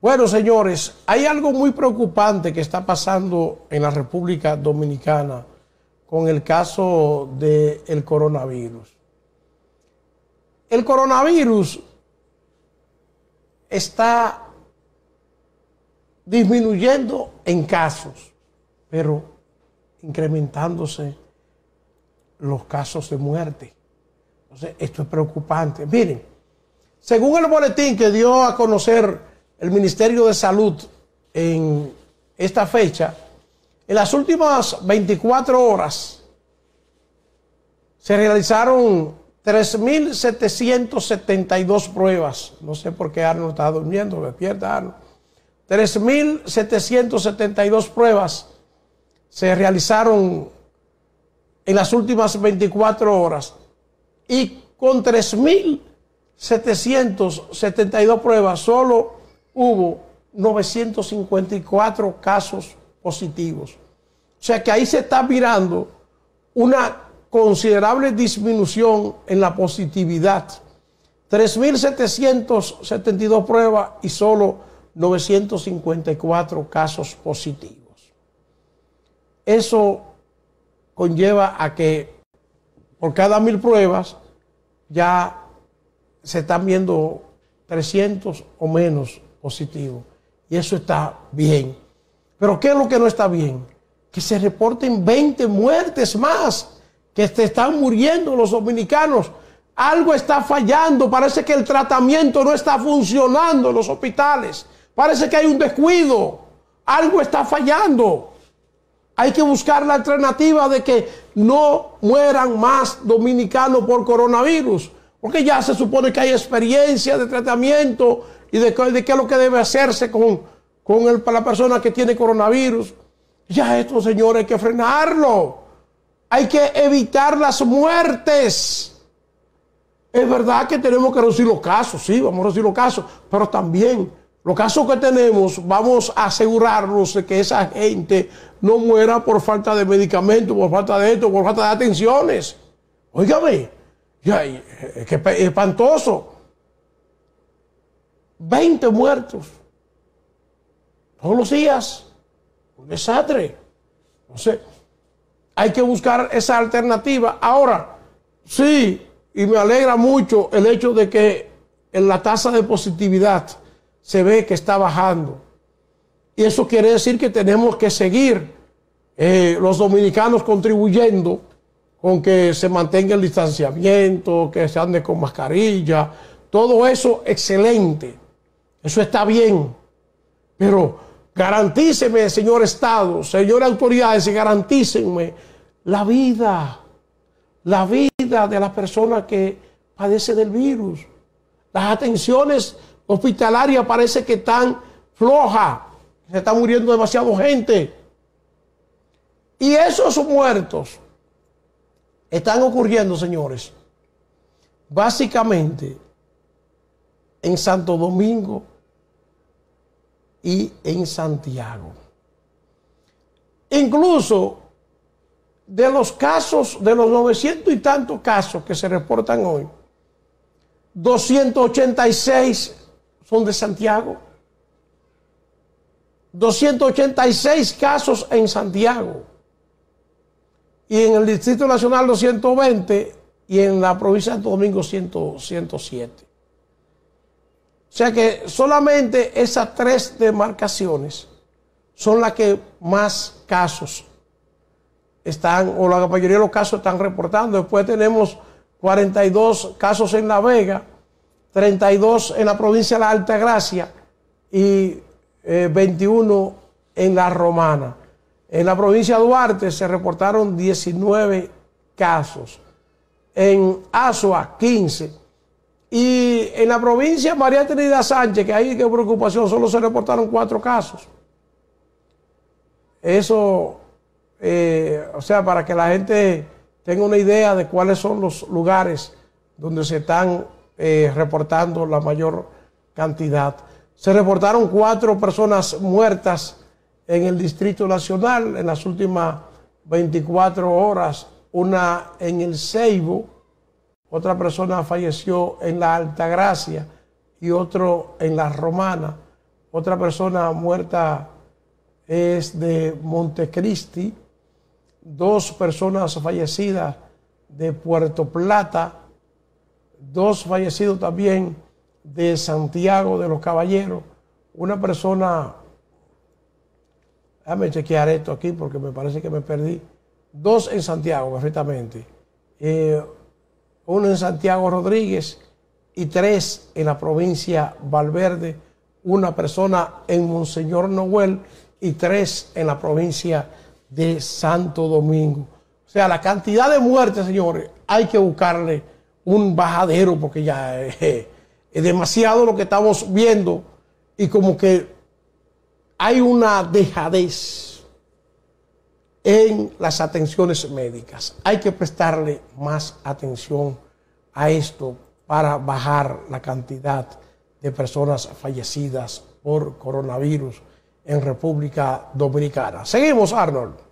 Bueno, señores, hay algo muy preocupante que está pasando en la República Dominicana con el caso del coronavirus. El coronavirus está disminuyendo en casos, pero incrementándose los casos de muerte. Entonces, esto es preocupante. Miren, según el boletín que dio a conocer el Ministerio de Salud en esta fecha, en las últimas 24 horas se realizaron 3.772 pruebas. No sé por qué Arno está durmiendo, despierta Arno. 3.772 pruebas se realizaron en las últimas 24 horas y con 3.772 pruebas solo hubo 954 casos positivos. O sea que ahí se está mirando una considerable disminución en la positividad. 3.772 pruebas y solo 954 casos positivos. Eso conlleva a que por cada mil pruebas ya se están viendo 300 o menos positivo. Y eso está bien. Pero ¿qué es lo que no está bien? Que se reporten 20 muertes más, que se están muriendo los dominicanos. Algo está fallando, parece que el tratamiento no está funcionando en los hospitales, parece que hay un descuido, algo está fallando. Hay que buscar la alternativa de que no mueran más dominicanos por coronavirus, porque ya se supone que hay experiencia de tratamiento, y de, de qué es lo que debe hacerse con, con el, la persona que tiene coronavirus. Ya esto, señores, hay que frenarlo. Hay que evitar las muertes. Es verdad que tenemos que reducir los casos, sí, vamos a reducir los casos, pero también los casos que tenemos, vamos a asegurarnos de que esa gente no muera por falta de medicamentos, por falta de esto, por falta de atenciones. Óigame, es eh, espantoso. 20 muertos. Todos los días. Un desastre. No sé. Hay que buscar esa alternativa. Ahora, sí, y me alegra mucho el hecho de que en la tasa de positividad se ve que está bajando. Y eso quiere decir que tenemos que seguir eh, los dominicanos contribuyendo con que se mantenga el distanciamiento, que se ande con mascarilla, todo eso excelente. Eso está bien. Pero garantíceme, señor Estado, señor autoridades, garantícenme la vida, la vida de la persona que padece del virus. Las atenciones hospitalarias parece que están flojas, se está muriendo demasiado gente. Y esos muertos están ocurriendo, señores, básicamente en Santo Domingo, y en Santiago. Incluso de los casos, de los 900 y tantos casos que se reportan hoy, 286 son de Santiago. 286 casos en Santiago. Y en el Distrito Nacional 220 y en la provincia de Santo Domingo 107. O sea que solamente esas tres demarcaciones son las que más casos están, o la mayoría de los casos están reportando. Después tenemos 42 casos en La Vega, 32 en la provincia de La Gracia y 21 eh, en La Romana. En la provincia de Duarte se reportaron 19 casos. En Azua 15 y en la provincia María Trinidad Sánchez, que hay que preocupación, solo se reportaron cuatro casos. Eso, eh, o sea, para que la gente tenga una idea de cuáles son los lugares donde se están eh, reportando la mayor cantidad. Se reportaron cuatro personas muertas en el Distrito Nacional en las últimas 24 horas, una en el Ceibo otra persona falleció en la Altagracia y otro en la Romana. Otra persona muerta es de Montecristi. Dos personas fallecidas de Puerto Plata. Dos fallecidos también de Santiago de los Caballeros. Una persona, déjame chequear esto aquí porque me parece que me perdí. Dos en Santiago, perfectamente. Eh, uno en Santiago Rodríguez y tres en la provincia Valverde, una persona en Monseñor Noel y tres en la provincia de Santo Domingo. O sea, la cantidad de muertes, señores, hay que buscarle un bajadero porque ya es, eh, eh, es demasiado lo que estamos viendo y como que hay una dejadez en las atenciones médicas. Hay que prestarle más atención a esto para bajar la cantidad de personas fallecidas por coronavirus en República Dominicana. Seguimos, Arnold.